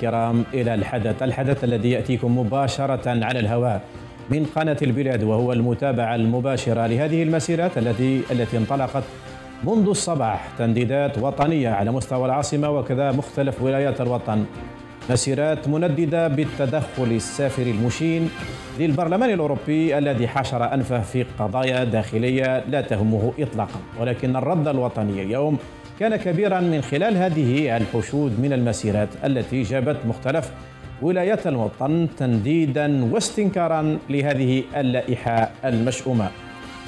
الكرام إلى الحدث الحدث الذي يأتيكم مباشرة على الهواء من قناة البلاد وهو المتابعة المباشرة لهذه المسيرات التي التي انطلقت منذ الصباح تنديدات وطنية على مستوى العاصمة وكذا مختلف ولايات الوطن مسيرات منددة بالتدخل السافر المشين للبرلمان الأوروبي الذي حشر أنفه في قضايا داخلية لا تهمه إطلاقا ولكن الرد الوطني اليوم كان كبيرا من خلال هذه الحشود من المسيرات التي جابت مختلف ولايات الوطن تنديدا واستنكارا لهذه اللائحة المشؤومة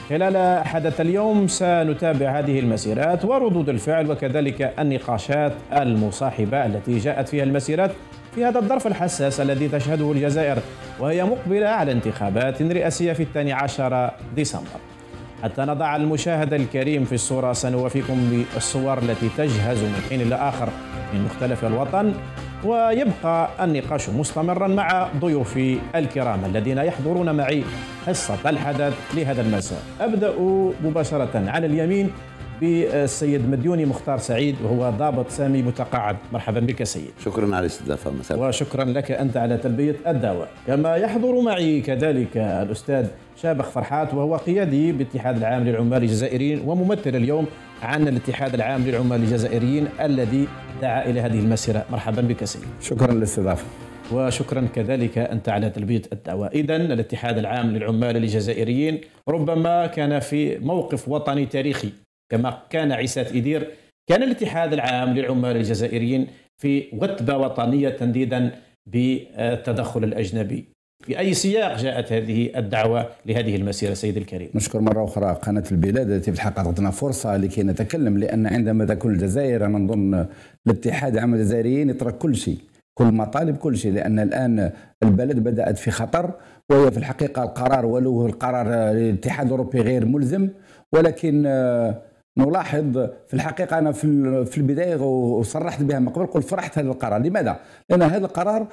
خلال حدث اليوم سنتابع هذه المسيرات وردود الفعل وكذلك النقاشات المصاحبة التي جاءت فيها المسيرات في هذا الظرف الحساس الذي تشهده الجزائر وهي مقبلة على انتخابات رئاسية في الثاني عشر ديسمبر حتى نضع المشاهد الكريم في الصورة سنوافيكم بالصور التي تجهز من حين إلى آخر من مختلف الوطن ويبقى النقاش مستمرا مع ضيوفي الكرام الذين يحضرون معي حصة الحدث لهذا المساء أبدأ مباشرة على اليمين بالسيد مديوني مختار سعيد وهو ضابط سامي متقاعد مرحبا بك سيد شكرا على الاستضافه مساء وشكرا لك انت على تلبيه الدعوه كما يحضر معي كذلك الاستاذ شابخ فرحات وهو قيادي بالاتحاد العام للعمال الجزائريين وممثل اليوم عن الاتحاد العام للعمال الجزائريين الذي دعا الى هذه المسيره مرحبا بك سيد شكرا للاستضافه وشكرا كذلك انت على تلبيه الدعوه، اذا الاتحاد العام للعمال الجزائريين ربما كان في موقف وطني تاريخي كما كان عيسى إدير كان الاتحاد العام للعمال الجزائريين في وتبة وطنية تنديدا بالتدخل الأجنبي في أي سياق جاءت هذه الدعوة لهذه المسيرة سيد الكريم نشكر مرة أخرى قناة البلاد التي في الحقيقة أعطتنا فرصة لكي نتكلم لأن عندما تكون الجزائر أنا نظن الاتحاد العام الجزائريين يترك كل شيء كل مطالب كل شيء لأن الآن البلد بدأت في خطر وهي في الحقيقة القرار ولو القرار الاتحاد الأوروبي غير ملزم ولكن نلاحظ في الحقيقه انا في في البدايه وصرحت بها من قبل قلت فرحت هذا القرار، لماذا؟ لان هذا القرار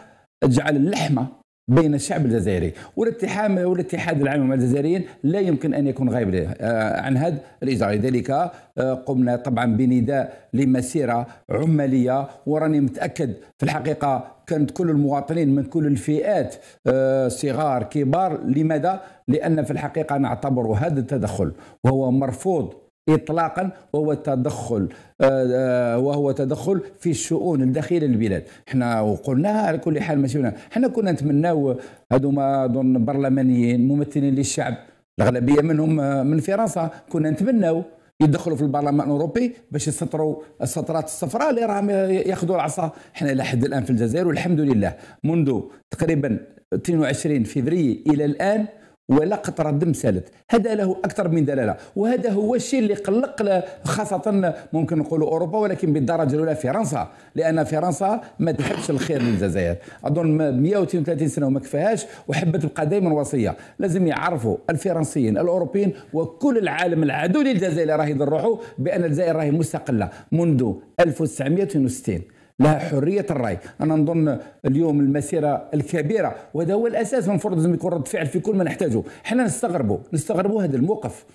جعل اللحمه بين الشعب الجزائري والاتحاد والاتحاد العام مع الجزائريين لا يمكن ان يكون غائب آه، عن هذا الاجراء لذلك آه، قمنا طبعا بنداء لمسيره عماليه وراني متاكد في الحقيقه كانت كل المواطنين من كل الفئات آه، صغار كبار لماذا؟ لان في الحقيقه نعتبر هذا التدخل وهو مرفوض اطلاقا وهو تدخل آه، آه، وهو تدخل في الشؤون الداخليه للبلاد حنا وقلناها على كل حال ماشي حنا كنا نتمناو هذوما اظن برلمانيين ممثلين للشعب الاغلبيه منهم آه، من فرنسا كنا نتمناو يدخلوا في البرلمان الاوروبي باش يسطروا السطرات الصفراء اللي راهم ياخذوا العصا حنا الى حد الان في الجزائر والحمد لله منذ تقريبا 22 فبراير الى الان ولا قطره دم سالت هذا له اكثر من دلاله وهذا هو الشيء اللي قلق خاصه ممكن نقولوا اوروبا ولكن بالدرجه الاولى فرنسا لان فرنسا ما تحبش الخير للجزائر اظن 132 سنه وما كفاهاش وحبت تبقى دائما وصيه لازم يعرفوا الفرنسيين الاوروبيين وكل العالم العدو للجزائر راه يضرحوا بان الجزائر راهي مستقله منذ 1962 لها حريه الراي انا نظن اليوم المسيره الكبيره وهذا هو الاساس المفروض لازم يكون رد فعل في كل ما نحتاجه حنا نستغربوا نستغربوا هذا الموقف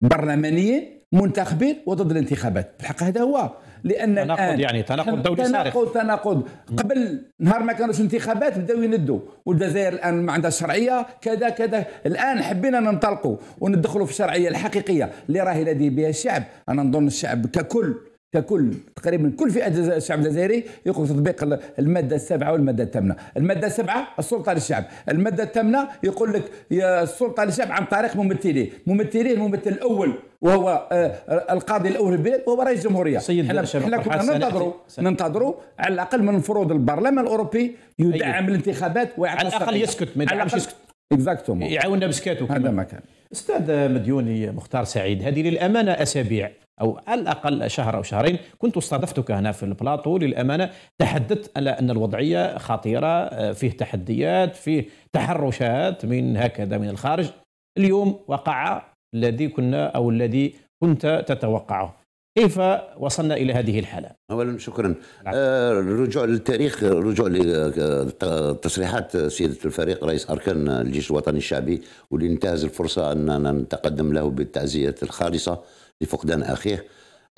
برلمانيين منتخبين وضد الانتخابات الحق هذا هو لان تناقض يعني تناقض دولي صارخ تناقض تناقض قبل نهار ما كانوش انتخابات بداو يندوا والجزائر الان ما عندها شرعيه كذا كذا الان حبينا ننطلقوا وندخلوا في الشرعيه الحقيقيه اللي راهي لدي بها الشعب انا نظن الشعب ككل ككل تقريبا كل فئه الشعب الجزائري يقوم تطبيق الماده السابعه والماده الثامنه، الماده السابعه السلطه للشعب، الماده الثامنه يقول لك السلطه للشعب عن طريق ممثليه، ممثليه الممثل الاول وهو آه، آه، القاضي الاول بالبلاد وهو رئيس الجمهوريه سيد احنا, كنا ننتظروا ننتظروا على الاقل من فروض البرلمان الاوروبي يدعم أيه. الانتخابات ويعطي على الاقل يسكت ما يدعمش يسكت اكزاكتومون يعاوننا بسكاتو هذا ما كان استاذ مديوني مختار سعيد هذه للامانه اسابيع او على الاقل شهر او شهرين كنت استضفتك هنا في البلاطو للامانه تحدثت على ان الوضعيه خطيره آه، فيه تحديات فيه تحرشات من هكذا من الخارج اليوم وقع الذي كنا او الذي كنت تتوقعه كيف وصلنا الى هذه الحاله؟ اولا شكرا نعم. آه رجوع للتاريخ رجوع لتصريحات سيده الفريق رئيس اركان الجيش الوطني الشعبي واللي انتهز الفرصه اننا نتقدم له بالتعزيه الخالصه لفقدان اخيه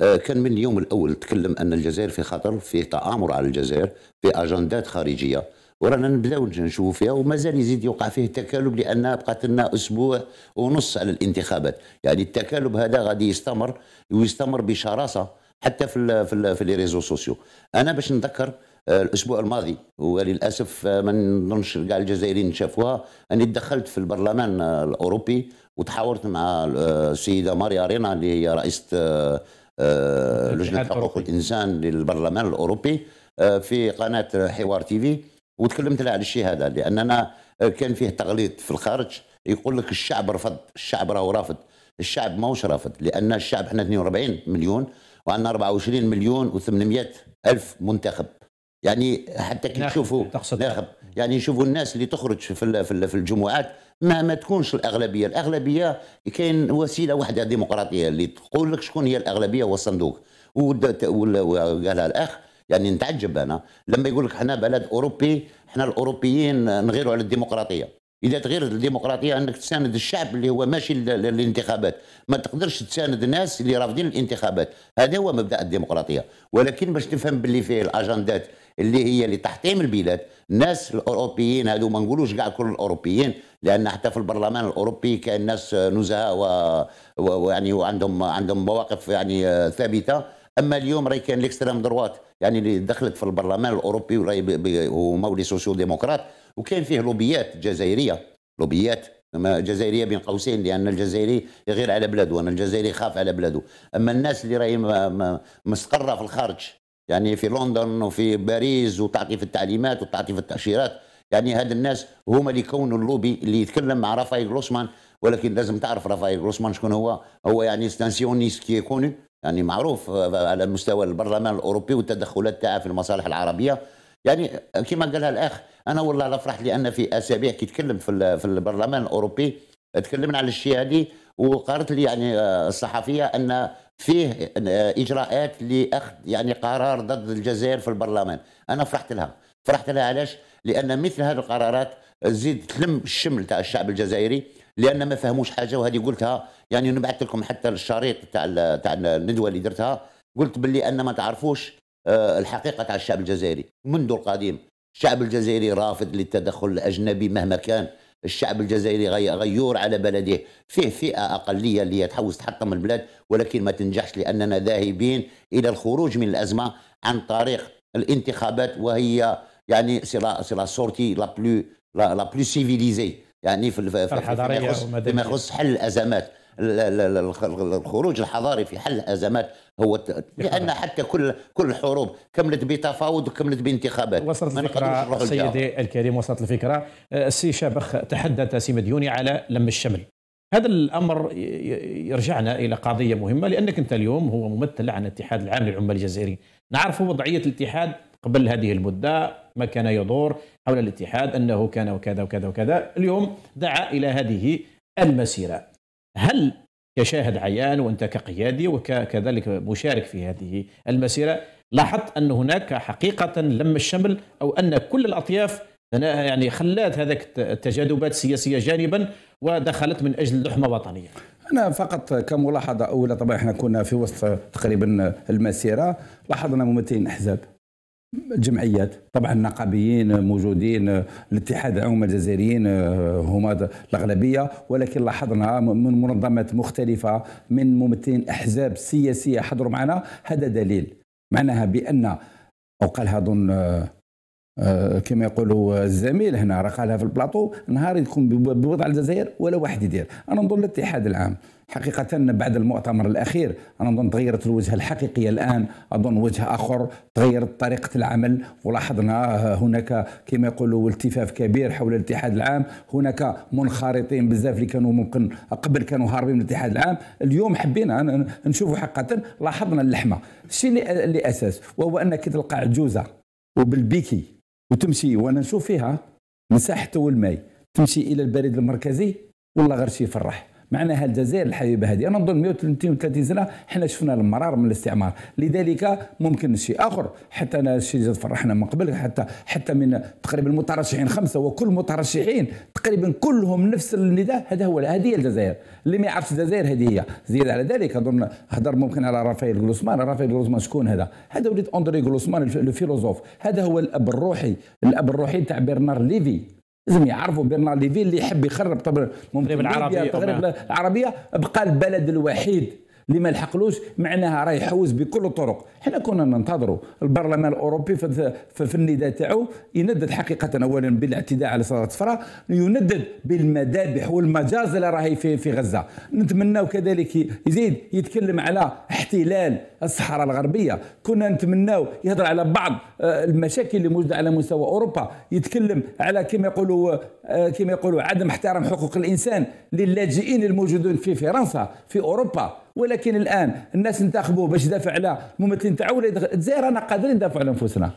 آه كان من اليوم الاول تكلم ان الجزائر في خطر في تامر على الجزائر في اجندات خارجيه ورانا نبداو نشوفوا فيها ومازال يزيد يوقع فيه تكالب لانها بقات لنا اسبوع ونص على الانتخابات يعني التكالب هذا غادي يستمر ويستمر بشراسه حتى في الـ في الـ في لي ريزو سوسيو انا باش نذكر آه، الاسبوع الماضي وللاسف آه، ما نظنش كاع الجزائريين شافوها اني تدخلت في البرلمان الاوروبي وتحاورت مع آه، السيده ماريا رينا اللي هي رئيسه لجنه حقوق الانسان للبرلمان الاوروبي في قناه حوار تي في وتكلمت لها على الشيء هذا لاننا كان فيه تغليط في الخارج يقول لك الشعب رفض الشعب راهو رافض الشعب ماهوش رافض لان الشعب احنا 42 مليون وعندنا 24 مليون و800 الف منتخب يعني حتى كي تشوفوا ناخب يعني يشوفوا الناس اللي تخرج في في الجمعات ما ما تكونش الاغلبيه الاغلبيه كاين وسيله واحده ديمقراطيه اللي تقول لك شكون هي الاغلبيه والصندوق وقالها الاخ يعني نتعجب انا لما يقول لك احنا بلد اوروبي احنا الاوروبيين نغيروا على الديمقراطيه اذا تغيرت الديمقراطيه انك تساند الشعب اللي هو ماشي للانتخابات ما تقدرش تساند الناس اللي رافضين الانتخابات هذا هو مبدا الديمقراطيه ولكن باش تفهم باللي فيه الاجندات اللي هي لتحطيم البلاد الناس الاوروبيين هذو ما نقولوش كاع كل الاوروبيين لان حتى في البرلمان الاوروبي كان ناس نزهه ويعني وعندهم عندهم مواقف يعني ثابته اما اليوم راهي كان ليكستريم دروات يعني اللي دخلت في البرلمان الاوروبي وراهي ومولي سوسيو ديمقراط وكان فيه لوبيات جزائريه لوبيات جزائريه بين قوسين لان الجزائري يغير على بلاده انا الجزائري خاف على بلاده اما الناس اللي راهي مستقره في الخارج يعني في لندن وفي باريس وتعطي في التعليمات وتعطي في التاشيرات يعني هاد الناس هما اللي كونوا اللوبي اللي يتكلم مع رافائيل غروسمان ولكن لازم تعرف رافائيل غروسمان شكون هو هو يعني ستانسيونيست كي كوني يعني معروف على مستوى البرلمان الاوروبي والتدخلات تاعه في المصالح العربيه يعني كما قالها الاخ انا والله لا فرحت لان في اسابيع كي تكلم في في البرلمان الاوروبي تكلمنا على الشيء هذه وقالت لي يعني آه، الصحفيه ان فيه آه، اجراءات لاخذ يعني قرار ضد الجزائر في البرلمان انا فرحت لها فرحت لها علاش لان مثل هذه القرارات تزيد تلم الشمل تاع الشعب الجزائري لان ما فهموش حاجه وهذه قلتها يعني نبعث لكم حتى الشريط تاع تاع الندوه اللي درتها قلت باللي ان ما تعرفوش آه، الحقيقه تاع الشعب الجزائري منذ القديم الشعب الجزائري رافض للتدخل الاجنبي مهما كان الشعب الجزائري غيور على بلده فيه فئة أقلية اللي يتحوز تحطم البلاد ولكن ما تنجحش لأننا ذاهبين إلى الخروج من الأزمة عن طريق الانتخابات وهي يعني سي لا سي لا سورتي لا بلو لا بلو سيفيليزي يعني في فيما يخص فيما يخص حل الازمات الخروج الحضاري في حل الازمات هو لان حتى كل كل الحروب كملت بتفاوض وكملت بانتخابات وصلت الفكره سيدي الكريم وصلت الفكره آه، السي شابخ تحدث سي مديوني على لم الشمل هذا الامر يرجعنا الى قضيه مهمه لانك انت اليوم هو ممثل عن الاتحاد العام للعمال الجزائريين نعرف وضعيه الاتحاد قبل هذه المدة ما كان يدور حول الاتحاد أنه كان وكذا وكذا وكذا اليوم دعا إلى هذه المسيرة هل كشاهد عيان وأنت كقيادي وكذلك مشارك في هذه المسيرة لاحظت أن هناك حقيقة لم الشمل أو أن كل الأطياف يعني خلات هذاك التجاذبات السياسية جانبا ودخلت من أجل لحمة وطنية انا فقط كملاحظه اولى طبعا احنا كنا في وسط تقريبا المسيره لاحظنا ممثلين احزاب الجمعيات طبعا النقابيين موجودين الاتحاد العموم الجزائريين آه، هما الاغلبيه ولكن لاحظنا من منظمات مختلفه من ممثلين احزاب سياسيه حضروا معنا هذا دليل معناها بان او قالها اظن آه، آه، كما يقولوا الزميل هنا راه قالها في البلاطو نهار يكون بوضع الجزائر ولا واحد يدير انا نظن الاتحاد العام حقيقة بعد المؤتمر الأخير أنا أظن تغيرت الوجهة الحقيقية الآن أظن وجه آخر تغيرت طريقة العمل ولاحظنا هناك كما يقولوا التفاف كبير حول الاتحاد العام هناك منخرطين بزاف اللي كانوا ممكن قبل كانوا هاربين من الاتحاد العام اليوم حبينا نشوفوا حقا لاحظنا اللحمة الشيء اللي أساس وهو أنك تلقى عجوزة وبالبيكي وتمشي وانا نشوف فيها مساحته والماي تمشي الى البريد المركزي والله غير شي يفرح معناها الجزائر الحبيبه هذه انا نظن 132 سنه حنا شفنا المرار من الاستعمار لذلك ممكن شيء اخر حتى انا الشيء اللي فرحنا من قبل حتى حتى من تقريبا المترشحين خمسه وكل مترشحين تقريبا كلهم نفس النداء هذا هو هذه هي الجزائر اللي ما يعرفش الجزائر هذه هي زيد على ذلك اظن هضر ممكن على رافائيل جلوسمان رافائيل جلوسمان شكون هذا هذا وليد اندري جلوسمان الفيلوزوف هذا هو الاب الروحي الاب الروحي تاع برنار ليفي لازم يعرفوا برنار ليفي اللي يحب يخرب طبعا ممكن العربيه العربيه بقى البلد الوحيد اللي ما لحقلوش معناها راه يحوز بكل الطرق حنا كنا ننتظروا البرلمان الاوروبي في النداء تاعو يندد حقيقه اولا بالاعتداء على صلاه الصفراء يندد بالمذابح والمجازر اللي راهي في في غزه نتمناو كذلك يزيد يتكلم على احتلال الصحراء الغربيه كنا نتمناو يهضر على بعض آه، المشاكل اللي موجوده على مستوى اوروبا يتكلم على كما يقولوا آه، كما يقولوا عدم احترام حقوق الانسان للاجئين الموجودين في فرنسا في اوروبا ولكن الان الناس انتخبوه باش يدافع على الممثلين تاعو ولا الجزائر رانا قادرين ندافعوا على انفسنا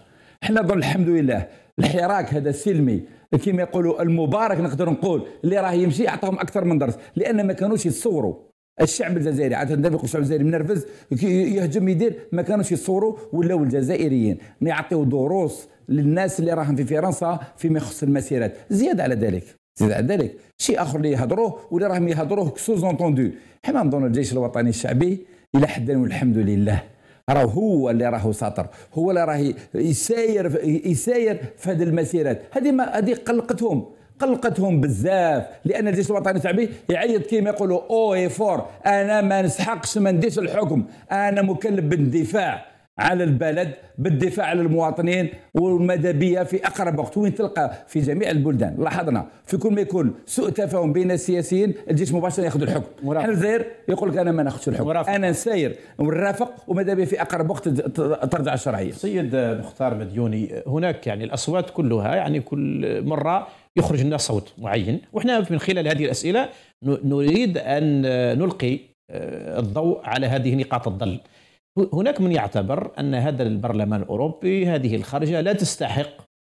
احنا نظن الحمد لله الحراك هذا السلمي كما يقولوا المبارك نقدر نقول اللي راه يمشي عطاهم اكثر من درس لان ما كانوش يتصوروا الشعب الجزائري عاد الشعب الجزائري منرفز يهجم يدير ما كانوش يتصوروا ولاو الجزائريين يعطيو دروس للناس اللي راهم في فرنسا فيما يخص المسيرات زياده على ذلك زيد على ذلك شيء اخر اللي يهضروه ولا راهم يهضروه كسوز اونتوندو حنا نظن الجيش الوطني الشعبي الى حد والحمد لله راه هو اللي راه ساطر هو اللي راه يساير يساير في هذه المسيرات هذه ما هذه قلقتهم قلقتهم بزاف لان الجيش الوطني الشعبي يعيط كيما يقولوا او اي فور انا ما نسحقش ما نديش الحكم انا مكلف بالدفاع على البلد بالدفاع على المواطنين والمدبية في اقرب وقت وين تلقى في جميع البلدان لاحظنا في كل ما يكون سوء تفاهم بين السياسيين الجيش مباشره ياخذ الحكم حنا الجزائر يقول لك انا ما ناخذش الحكم مرافق. انا نساير ونرافق وماذا في اقرب وقت ترجع الشرعيه سيد مختار مديوني هناك يعني الاصوات كلها يعني كل مره يخرج لنا صوت معين وإحنا من خلال هذه الاسئله نريد ان نلقي آه، الضوء على هذه نقاط الضل هناك من يعتبر أن هذا البرلمان الأوروبي هذه الخرجة لا تستحق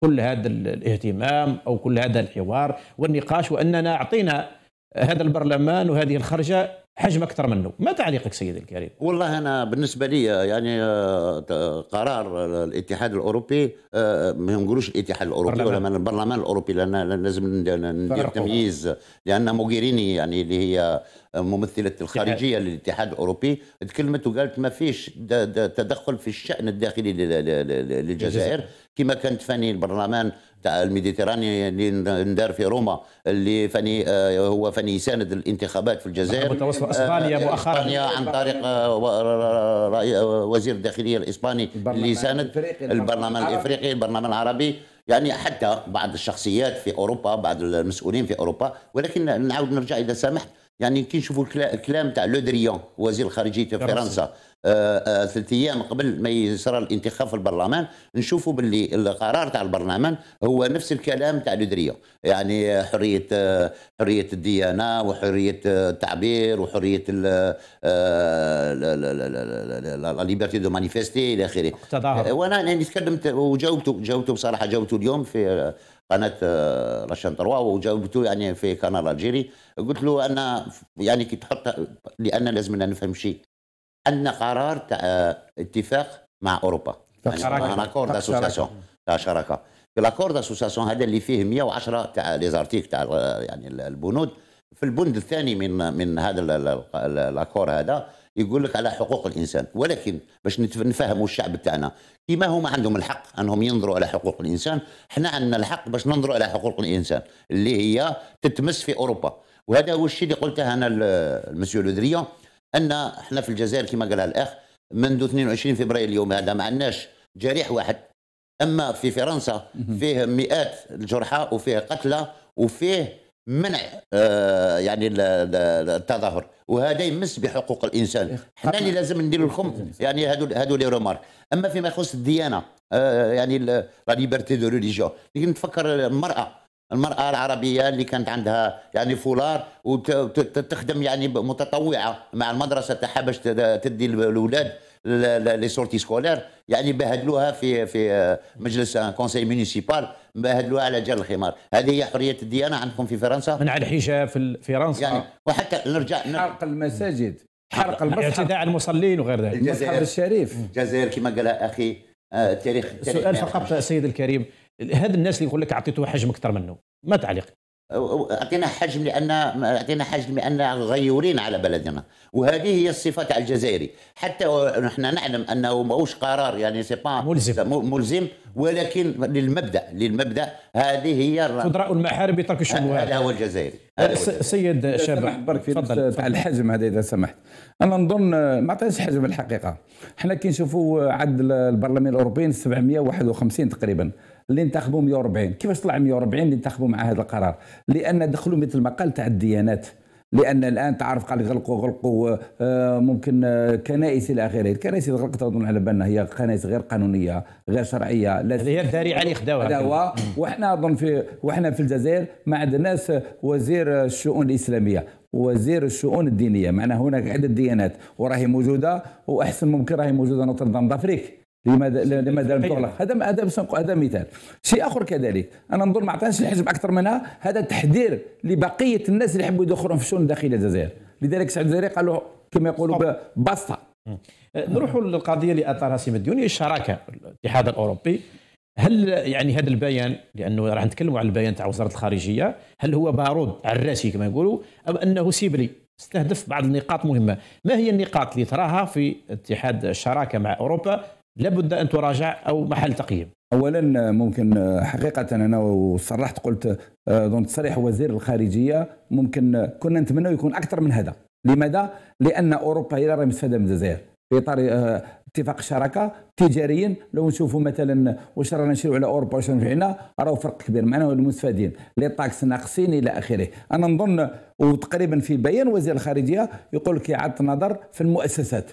كل هذا الاهتمام أو كل هذا الحوار والنقاش وأننا أعطينا هذا البرلمان وهذه الخرجة حجم اكثر منه ما تعليقك سيدي الكريم والله انا بالنسبه لي يعني آه، قرار الاتحاد الاوروبي آه، ما نقولوش الاتحاد الاوروبي ولا من البرلمان الاوروبي لان لازم ندير تمييز لان موغيريني يعني اللي هي ممثله الخارجيه للاتحاد الاوروبي تكلمت وقالت ما فيش تدخل في الشان الداخلي للجزائر كما كانت فاني البرلمان تاع الميديتراني اللي ندار في روما اللي فاني آه، هو فاني يساند الانتخابات في الجزائر متوسط آه، اسبانيا آه، مؤخرا اسبانيا عن طريق وزير الداخليه الاسباني اللي يساند البرلمان الافريقي البرلمان العربي يعني حتى بعض الشخصيات في اوروبا بعض المسؤولين في اوروبا ولكن نعاود نرجع اذا سمحت يعني كي نشوفوا الكلام تاع لو دريون وزير في فرنسا آه، آه، ثلاث ايام قبل ما يصرى الانتخاب في البرلمان نشوفوا باللي القرار تاع البرلمان هو نفس الكلام تاع لو دريون يعني حريه آه، حريه الديانه وحريه التعبير وحريه لا ليبرتي دو مانيفيستي الى اخره وانا تكلمت وجاوبته جاوبته بصراحه جاوبته اليوم في قناه آه، رشان تروا وجاوبته يعني في قناه الجيري قلت له انا يعني كي تحط لان لازمنا نفهم شيء ان قرار تاع آه، اتفاق مع اوروبا يعني ان اكور داسوسياسيون تاع شراكه لاكور اسوسياسيون هذا اللي فيه 110 تاع ليزارتيك تاع يعني البنود في البند الثاني من من هذا الاكور هذا يقول لك على حقوق الانسان ولكن باش نفهموا الشعب تاعنا كيما هما عندهم الحق انهم ينظروا على حقوق الانسان حنا عندنا الحق باش ننظروا على حقوق الانسان اللي هي تتمس في اوروبا وهذا هو الشيء اللي قلته انا المسيو لودريا ان احنا في الجزائر كما قالها الاخ منذ 22 فبراير اليوم هذا ما عندناش جريح واحد اما في فرنسا فيه مئات الجرحى وفيه قتلى وفيه منع آه، يعني التظاهر وهذا يمس بحقوق الانسان إيه، حنا اللي لازم نديروا لكم يعني هادو هادو لي رومارك اما فيما يخص الديانه آه، يعني لا ليبرتي دو ريليجيون نتفكر المراه المراه العربيه اللي كانت عندها يعني فولار وتخدم يعني متطوعه مع المدرسه تاعها باش تدي الاولاد لي سورتي سكولير يعني بهدلوها في في آه، مجلس كونسي آه، مونيسيبال بهدلوها على جال الخمار هذه هي حريه الديانه عندكم في فرنسا منع الحجاب في فرنسا يعني وحتى نرجع, حرق المساجد حرق الاعتداء اعتداء على المصلين وغير ذلك الجزائر الشريف الجزائر كما قال اخي آه، التاريخ سؤال فقط سيد الكريم هذا الناس اللي يقول لك اعطيته حجم اكثر منه ما تعليق اعطينا حجم لان اعطينا حجم لان غيورين على بلدنا وهذه هي الصفه تاع الجزائري حتى نحن نعلم انه ماهوش قرار يعني سي با ملزم ملزم ولكن للمبدا للمبدا هذه هي خضراء المحارب يترك الشبهات هذا هو الجزائري سيد شبح برك في تاع الحجم هذا اذا سمحت انا نظن ما عطيناش حجم الحقيقه حنا كي نشوفوا عدد البرلمان الاوروبي 751 تقريبا اللي انتخبوا 140 كيفاش طلع 140 اللي انتخبوا مع هذا القرار لان دخلوا مثل ما قال تاع الديانات لان الان تعرف قال غلقوا غلقوا آه، ممكن آه، كنائس الى اخره، الكنائس اللي غلقت اظن على بالنا هي كنائس غير قانونيه، غير شرعيه، لا هي الذريعه اللي خداوها خداوها وحنا اظن في وحنا في الجزائر ما عندناش وزير الشؤون الاسلاميه، وزير الشؤون الدينيه، معنا هناك عده ديانات وراهي موجوده واحسن ممكن راهي موجوده نوتردام دافريك لماذا لماذا لم تغلق هذا هذا هذا مثال شيء اخر كذلك انا نظن ما عطاش الحزب اكثر منها هذا تحذير لبقيه الناس اللي يحبوا يدخلوا في الشؤون داخل الجزائر لذلك سعد الجزائري قالوا كما يقولوا بسطه أه، نروحوا للقضيه اللي اثارها سيم الديوني الشراكه الاتحاد الاوروبي هل يعني هذا البيان لانه راح نتكلموا على البيان تاع وزاره الخارجيه هل هو بارود عراسي كما يقولوا ام انه سيبري استهدف بعض النقاط مهمه ما هي النقاط اللي تراها في اتحاد الشراكه مع اوروبا لابد ان تراجع او محل تقييم اولا ممكن حقيقه انا وصرحت قلت آه، دون تصريح وزير الخارجيه ممكن كنا نتمنى يكون اكثر من هذا لماذا لان اوروبا هي راهي مستفاده من الجزائر في اطار آه، اتفاق الشراكه تجاريا لو نشوفوا مثلا واش رانا نشيروا على اوروبا واش رانا راهو فرق كبير معنا المستفادين لي طاكس ناقصين الى اخره انا نظن وتقريبا في بيان وزير الخارجيه يقول لك اعاده نظر في المؤسسات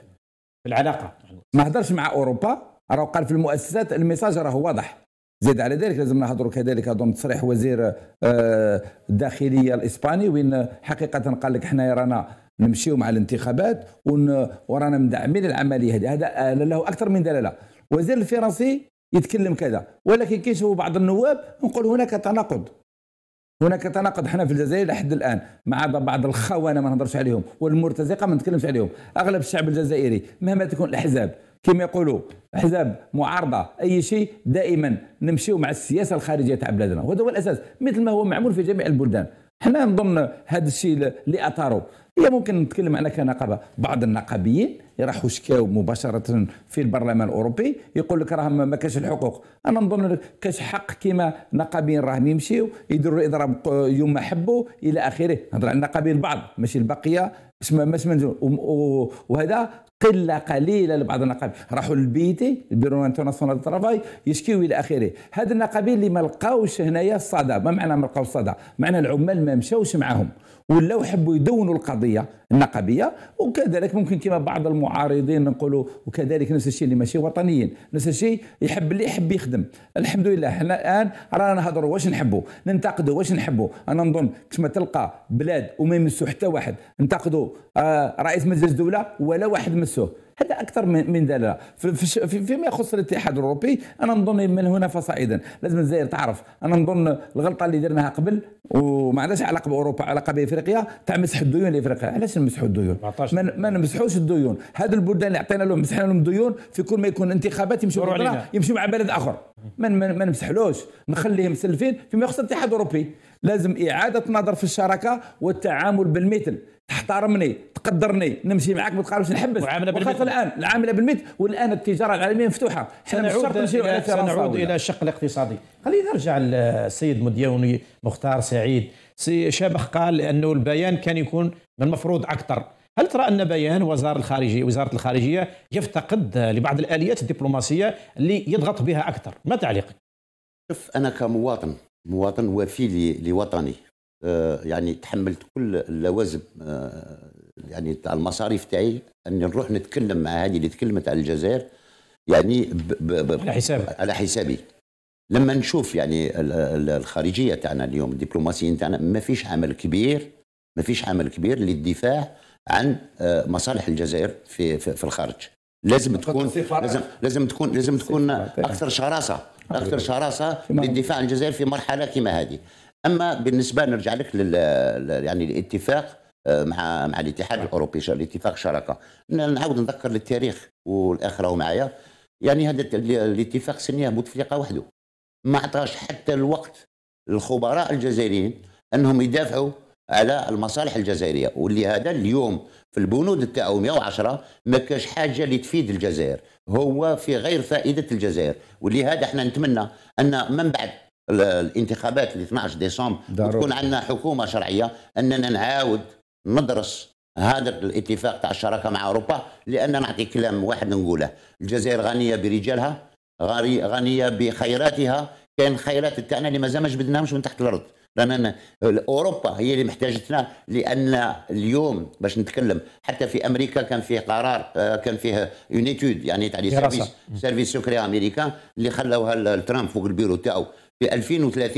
في العلاقه ما هضرش مع اوروبا راه قال في المؤسسات الميساج راه واضح زيد على ذلك لازم نهضروا كذلك اظن تصريح وزير آه، الداخليه الاسباني وين حقيقه قال لك حنايا رانا نمشيو مع الانتخابات ورانا مدعمين العمليه هذه هذا آه، له اكثر من دلاله وزير الفرنسي يتكلم كذا ولكن كيشوفوا بعض النواب نقول هناك تناقض هناك تناقض حنا في الجزائر لحد الان مع بعض الخونه ما نهضرش عليهم والمرتزقه ما نتكلمش عليهم اغلب الشعب الجزائري مهما تكون الاحزاب كما يقولوا احزاب معارضه اي شيء دائما نمشيو مع السياسه الخارجيه تاع بلادنا وهذا هو الاساس مثل ما هو معمول في جميع البلدان حنا نظن هذا الشيء اللي اثاره هي ممكن نتكلم على كنقابه بعض النقابيين راحوا شكاو مباشره في البرلمان الاوروبي يقول لك راه ما كاش الحقوق انا نظن كاش حق كيما نقابين راهم يمشيو يديروا الاضراب يوم ما حبوا الى اخره نهضر على النقابين البعض ماشي البقيه اسمها ما وهذا قله قليله لبعض النقابين راحوا للبيتي البيرو انترناسيونال ترافاي يشكيو الى اخره هاد النقابين اللي ما لقاوش هنايا الصدى ما معنى ما لقاوش الصدى معنى العمال ما مشاوش معاهم ولاو حبوا يدونوا القضيه النقابيه وكذلك ممكن كما بعض المعارضين نقولوا وكذلك نفس الشيء اللي ماشي وطنيين نفس الشيء يحب اللي يحب يخدم الحمد لله حنا الان رانا نهضروا واش نحبوا ننتقدوا واش نحبوا انا نظن كما تلقى بلاد وما يمسوا حتى واحد ننتقدوا آه رئيس مجلس دوله ولا واحد مس نفسه هذا اكثر من ذلك فيما يخص الاتحاد الاوروبي انا نظن من هنا فصاعدا لازم الجزائر تعرف انا نظن الغلطه اللي درناها قبل وما عندهاش علاقه باوروبا علاقه بافريقيا تاع مسح الديون لافريقيا علاش نمسحوا الديون ما, ما نمسحوش الديون هذا البلدان اللي عطينا لهم مسحنا لهم الديون في كل ما يكون انتخابات يمشوا يمشوا مع بلد اخر ما نمسحلوش نخليهم مسلفين فيما يخص الاتحاد الاوروبي لازم إعادة نظر في الشراكة والتعامل بالمثل تحترمني تقدرني نمشي معاك ما تقاربش نحبس وخاصة الان العامله بالمثل والان التجاره العالميه مفتوحه حنا مش شرط على سنعود الى الشق الاقتصادي خلينا نرجع للسيد مديوني مختار سعيد سي شبخ قال انه البيان كان يكون من المفروض اكثر هل ترى ان بيان وزاره الخارجيه وزاره الخارجيه يفتقد لبعض الاليات الدبلوماسيه اللي يضغط بها اكثر ما تعليقك شوف انا كمواطن مواطن وفي لوطنه آه، يعني تحملت كل اللوازم آه، يعني تاع المصاريف تاعي اني نروح نتكلم مع هذه اللي تكلمت على الجزائر يعني ب ب ب على حسابي على حسابي لما نشوف يعني الخارجيه تاعنا اليوم الدبلوماسيين تاعنا ما فيش عمل كبير ما فيش عمل كبير للدفاع عن آه، مصالح الجزائر في في, في الخارج لازم تكون لازم لازم تكون لازم تكون اكثر شراسه اكثر شراسه نعم. للدفاع عن الجزائر في مرحله كما هذه اما بالنسبه نرجع لك لل يعني الاتفاق آه، مع مع الاتحاد الاوروبي الاتفاق شراكه نعاود نذكر للتاريخ والاخر راهو معايا يعني هذا الاتفاق سنيه بوتفليقه وحده ما عطاش حتى الوقت للخبراء الجزائريين انهم يدافعوا على المصالح الجزائريه واللي هذا اليوم في البنود تاعو 110 ما كاش حاجه اللي تفيد الجزائر هو في غير فائده الجزائر ولهذا احنا نتمنى ان من بعد الانتخابات اللي 12 ديسمبر تكون عندنا حكومه شرعيه اننا نعاود ندرس هذا الاتفاق تاع الشراكه مع اوروبا لان نعطي كلام واحد نقوله الجزائر غنيه برجالها غنيه بخيراتها كان خيرات تاعنا اللي مازال ما جبدناهمش من تحت الارض رانا اوروبا هي اللي محتاجتنا لان اليوم باش نتكلم حتى في امريكا كان فيه قرار آه، كان فيه يونيتود يعني تاع سيرفيس سيرفيس سكري امريكان اللي خلوها ترامب فوق البيرو تاعو في 2030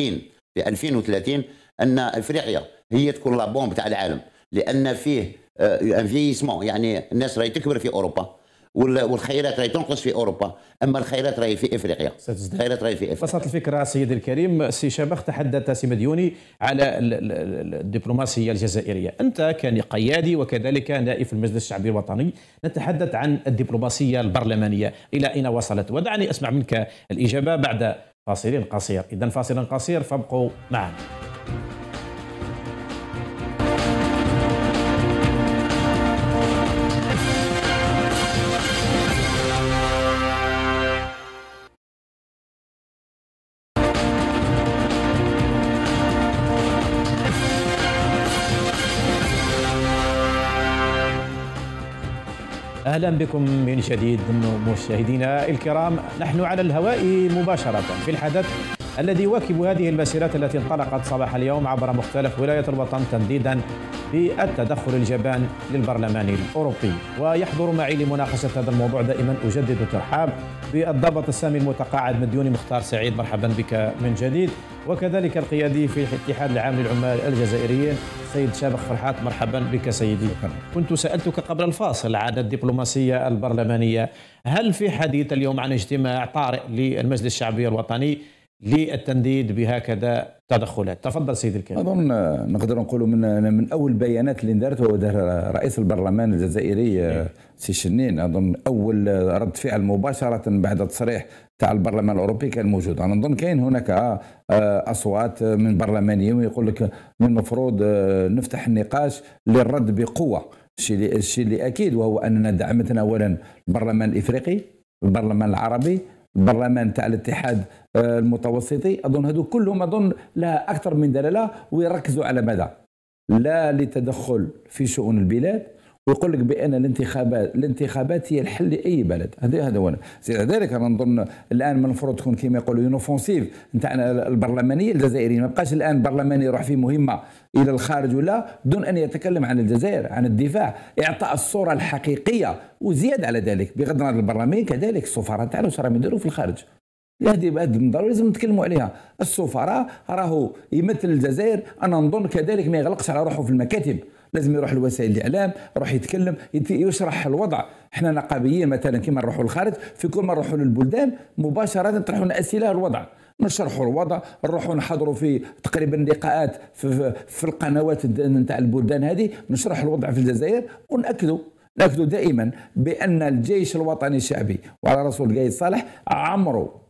في 2030 ان افريقيا هي تكون لا بومب تاع العالم لان فيه ان آه، فييسمون يعني الناس راهي تكبر في اوروبا والخيرات راهي تنقص في اوروبا اما الخيرات راهي في افريقيا الخيرات راهي في افريقيا وصلت الفكره سيدي الكريم سي شبخ تحدث سي مديوني على الدبلوماسيه الجزائريه انت كان قيادي وكذلك نائب في المجلس الشعبي الوطني نتحدث عن الدبلوماسيه البرلمانيه الى اين وصلت ودعني اسمع منك الاجابه بعد فاصل قصير اذا فاصل قصير فابقوا معنا اهلا بكم من جديد مشاهدينا الكرام نحن على الهواء مباشره في الحدث الذي يواكب هذه المسيرات التي انطلقت صباح اليوم عبر مختلف ولايات الوطن تنديدا بالتدخل الجبان للبرلمان الاوروبي ويحضر معي لمناقشه هذا الموضوع دائما اجدد الترحاب بالضابط السامي المتقاعد مديوني مختار سعيد مرحبا بك من جديد وكذلك القيادي في الاتحاد العام للعمال الجزائريين سيد شابخ فرحات مرحبا بك سيدي كنت سألتك قبل الفاصل عن الدبلوماسية البرلمانية هل في حديث اليوم عن اجتماع طارئ للمجلس الشعبي الوطني للتنديد بهكذا تدخلات تفضل سيد الكريم أظن نقدر نقول من, من أول بيانات اللي دارت هو دار رئيس البرلمان الجزائري آه، إيه. سي شنين أظن أول رد فعل مباشرة بعد تصريح تاع البرلمان الاوروبي كان موجود انا اظن كاين هناك آه، آه، اصوات من برلمانيين يقول لك من المفروض نفتح النقاش للرد بقوه الشيء اللي اكيد وهو اننا دعمتنا اولا البرلمان الافريقي البرلمان العربي البرلمان تاع الاتحاد آه، المتوسطي اظن هذو كلهم اظن لها اكثر من دلاله ويركزوا على ماذا لا لتدخل في شؤون البلاد ويقول لك بان الانتخابات الانتخابات هي الحل لاي بلد هذا هذا هو ذلك انا نظن الان من المفروض تكون كما يقولوا يونوفونسيف نتاعنا البرلمانيه الجزائريه ما بقاش الان برلماني يروح في مهمه الى الخارج ولا دون ان يتكلم عن الجزائر عن الدفاع اعطاء الصوره الحقيقيه وزياده على ذلك بغض النظر البرلمان كذلك السفراء تاعنا واش راهم يديروا في الخارج هذه بهذه المنظر لازم نتكلموا عليها السفراء راهو يمثل الجزائر انا نظن كذلك ما يغلقش على روحه في المكاتب لازم يروح لوسائل الاعلام يروح يتكلم يشرح الوضع احنا نقابيين مثلا كما نروحوا للخارج في كل ما نروحوا للبلدان مباشره طرحوا اسئله الوضع نشرحوا الوضع نروحوا نحضروا في تقريبا لقاءات في, في القنوات نتاع البلدان هذه نشرح الوضع في الجزائر ونأكدوا نأكدوا دائما بأن الجيش الوطني الشعبي وعلى رسول قايد صالح عمره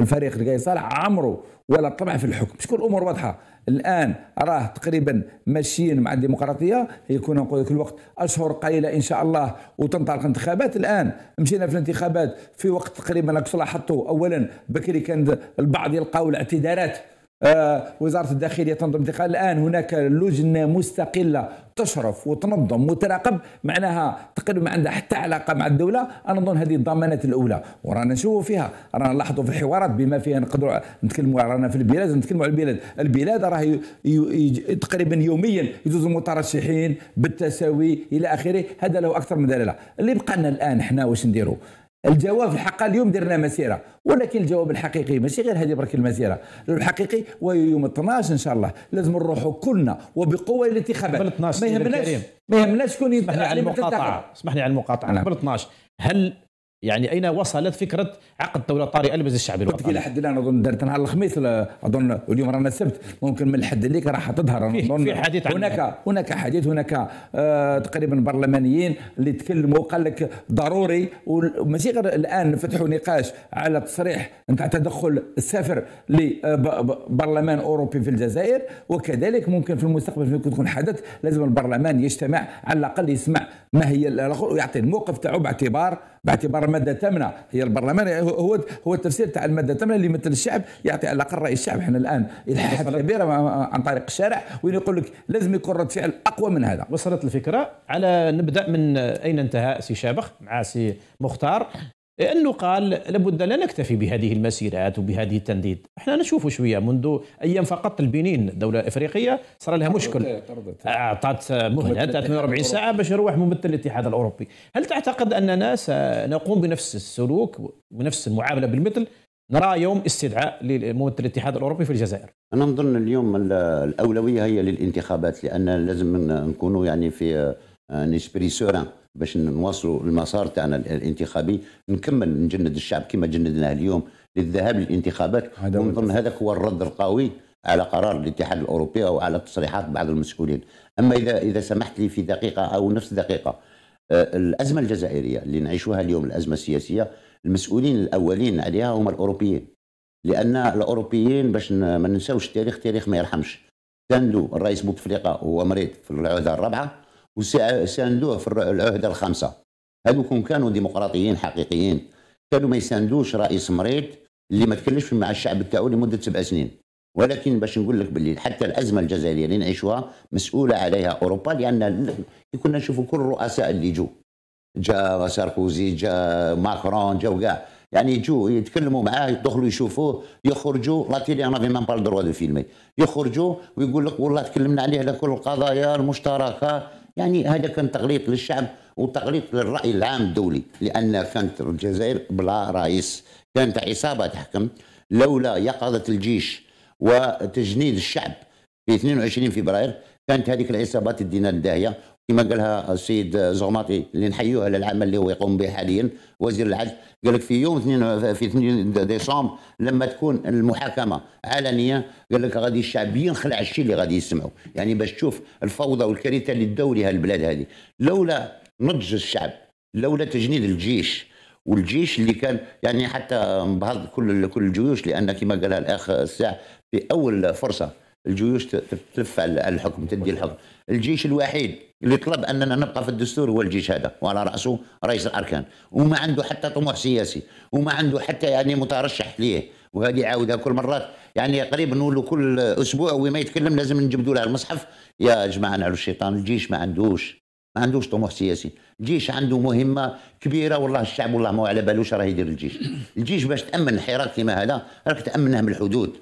الفريق اللي صالح عمره ولا طمع في الحكم شكون الامور واضحه الان راه تقريبا ماشيين مع الديمقراطيه يكون نقول كل الوقت اشهر قليله ان شاء الله وتنطلق انتخابات الان مشينا في الانتخابات في وقت تقريبا راك لاحظتوا اولا بكري كان البعض يلقاو الاعتذارات آه، وزاره الداخليه تنظم انتقال الان هناك لجنه مستقله تشرف وتنظم وتراقب معناها تقريبا ما عندها حتى علاقه مع الدوله انا نظن هذه الضمانات الاولى ورانا نشوفوا فيها رانا نلاحظوا في الحوارات بما فيها نقدروا نتكلموا رانا في البلاد نتكلموا على البلاد البلاد راه تقريبا يوميا يجوز المترشحين بالتساوي الى اخره هذا له اكثر من دلاله اللي بقى لنا الان احنا واش نديروا الجواب الحق اليوم درنا مسيره ولكن الجواب الحقيقي ماشي غير هذه برك المسيره الحقيقي ويوم 12 ان شاء الله لازم نروحوا كلنا وبقوه الانتخابات قبل 12 ما يهمناش ما يهمناش شكون اسمح لي على المقاطعه اسمح لي على المقاطعه نعم. قبل 12 هل يعني اين وصلت فكره عقد دوله طارئه لمجلس الشعب الوطني؟ الى حد الان اظن درت نهار الخميس اظن اليوم رانا السبت ممكن من الحد اللي راح تظهر اظن في حديث هناك هناك حديث هناك آه تقريبا برلمانيين اللي تكلموا وقال لك ضروري وماشي غير الان فتحوا نقاش على تصريح نتاع تدخل السفر لبرلمان اوروبي في الجزائر وكذلك ممكن في المستقبل في يكون حدث لازم البرلمان يجتمع على الاقل يسمع ما هي ويعطي الموقف تاعو باعتبار باعتبار الماده الثامنه هي البرلمان هو هو التفسير تاع الماده الثامنه اللي يمثل الشعب يعطي على الاقل راي الشعب احنا الان الحاحات كبيره عن طريق الشارع وين يقول لك لازم يكون رد فعل اقوى من هذا وصلت الفكره على نبدا من اين انتهى سي شابخ مع سي مختار لأنه قال لابد لا نكتفي بهذه المسيرات وبهذه التنديد احنا نشوفوا شوية منذ أيام فقط البنين دولة إفريقية صار لها مشكل أعطت مهلة 48 ساعة باش يروح ممثل الاتحاد الأوروبي هل تعتقد أننا سنقوم بنفس السلوك ونفس المعاملة بالمثل نرى يوم استدعاء لممثل الاتحاد الاوروبي في الجزائر انا نظن اليوم الاولويه هي للانتخابات لان لازم نكونوا يعني في آه، نسبري سوران باش نواصلوا المسار تاعنا الانتخابي نكمل نجند الشعب كما جندناه اليوم للذهاب للانتخابات ونظن هذا هو الرد القوي على قرار الاتحاد الاوروبي او على تصريحات بعض المسؤولين اما اذا اذا سمحت لي في دقيقه او نفس دقيقه آه، الازمه الجزائريه اللي نعيشوها اليوم الازمه السياسيه المسؤولين الاولين عليها هم الاوروبيين لان الاوروبيين باش ما ننساوش التاريخ التاريخ ما يرحمش كان الرئيس بوتفليقه هو مريض في العوده الرابعه وساندوه في العهده الخامسه هذو كون كانوا ديمقراطيين حقيقيين كانوا ما يساندوش رئيس مريض اللي ما تكلمش مع الشعب تاعو لمده سبع سنين ولكن باش نقول لك باللي حتى الازمه الجزائريه اللي نعيشوها مسؤوله عليها اوروبا لان كنا نشوفوا كل الرؤساء اللي جو جا ساركوزي جا ماكرون جا كاع يعني يجوا يتكلموا معاه يدخلوا يشوفوه يخرجوا لا تيلي انا فيما با دروا دو فيلمي يخرجوا ويقول لك والله تكلمنا عليه على كل القضايا المشتركه يعني هذا كان تغليط للشعب وتغليط للراي العام الدولي لان كانت الجزائر بلا رئيس كانت عصابه تحكم لولا يقظه الجيش وتجنيد الشعب في 22 فبراير كانت هذيك العصابات تدينا الداهيه كما قالها السيد زغماطي اللي نحيوه على العمل اللي هو يقوم به حاليا وزير العدل قال لك في يوم 2 في 2 ديسمبر لما تكون المحاكمه علنيه قال لك غادي الشعب ينخلع الشيء اللي غادي يسمعوا يعني باش تشوف الفوضى والكارثه اللي لها البلاد هذه لولا نضج الشعب لولا تجنيد الجيش والجيش اللي كان يعني حتى بهض كل كل الجيوش لان كما قالها الاخ الساع في اول فرصه الجيوش تلف على الحكم تدي الحكم الجيش الوحيد اللي طلب اننا نبقى في الدستور هو الجيش هذا وعلى راسه رئيس الاركان وما عنده حتى طموح سياسي وما عنده حتى يعني مترشح ليه وهذه عاودها كل مرات يعني قريب له كل اسبوع وما يتكلم لازم نجبدوا له المصحف يا جماعه نعلو الشيطان الجيش ما عندوش ما عندوش طموح سياسي الجيش عنده مهمه كبيره والله الشعب والله ما على بالوش راه يدير الجيش الجيش باش تامن حراك كما هذا راك تامنه من الحدود